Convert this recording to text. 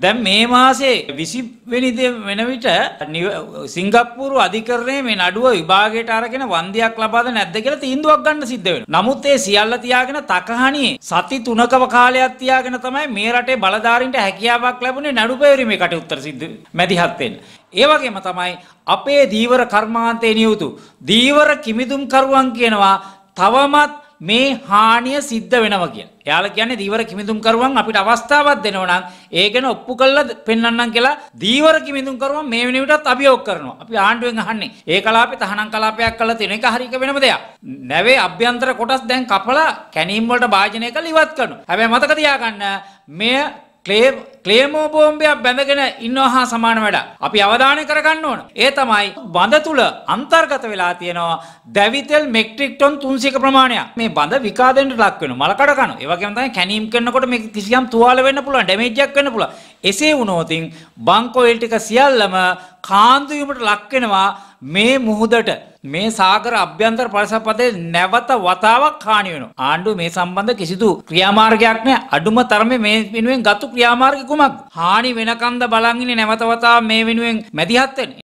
දැන් මේ මාසේ විසිවෙනිද වෙන විට සිංගප්පූරු අධිකරණය මේ නඩුව විභාගයට අරගෙන වන්දියක් ලබාද නැද්ද කියලා තීන්දුවක් ගන්න සිද්ධ වෙනවා. නමුත් ඒ සියල්ල තියාගෙන තකහණියේ සති තුනකව කාලයක් තියාගෙන තමයි මේ රටේ බලධාරීන්ට හැකියාවක් ලැබුණේ නඩු පැවරීමේ කටයුත්තට සිද්ධ මැදිහත් වෙන්න. ඒ වගේම තමයි අපේ දීවර කර්මාන්තේ නියුතු දීවර කිමිදුම්කරුවන් කියනවා තවමත් මේ හානිය සිද්ධ වෙනව කිය. යාල කියන්නේ දීවර කිමිඳුම්කරුවන් අපිට අවස්ථාවක් දෙනවනම් ඒ ගැන ඔප්පු කරලා පෙන්වන්නම් කියලා දීවර කිමිඳුම්කරුවන් මේ වෙනුවටත් අභියෝග කරනවා. අපි ආණ්ඩුවෙන් අහන්නේ ඒ කලාපේ තහනම් කලාපයක් කළා තියෙන එක හරියක වෙනම දෙයක්. නැවේ අභ්‍යන්තර කොටස් දැන් කපලා කැණීම් වලට භාජනය කරලා ඉවත් කරනවා. හැබැයි මතක තියාගන්න මෙය ක්ලේමෝ බෝම්බයක් බැඳගෙන ඉන්නවා හා සමාන වැඩ. අපි අවධානය කරගන්න ඕන. ඒ තමයි බඳ තුළ අන්තර්ගත වෙලා තියෙනවා දැවිතෙල් මෙක්ට්‍රික්ටොන් තුන්සික ප්‍රමාණයක් මේ බඳ විකාදෙන්ට ලක් වෙන මලකඩ කන ඒවගේ තමයි කැනීම් කරනකොට මේ කිසියම් තුවාල වෙන්න පුළුවන් ඩැමේජ්ජක් වෙන්න පුළුවන්. එසේ වුණොතින් බංකෝයිල් ටික සියල්ලම කාන්දවීමට ලක්වෙනවා මේ මුහුදට මේ සාගර අභ්‍යන්තර පරිසපතේ නැවත වතාවක් කාණි වෙනවා. ආණ්ඩුව මේ සම්බන්ධ කිසිදු ක්‍රියාමාර්ගයක් නැහැ. අඩුම තරමේ මේ වෙනුවෙන් ගත්තු ක්‍රියාමාර්ග කුමක්ද? හානි වෙනකන්ද බලන් ඉන්නේ නැවත වතාව මේ වෙනුවෙන් මැදිහත් වෙන්නේ.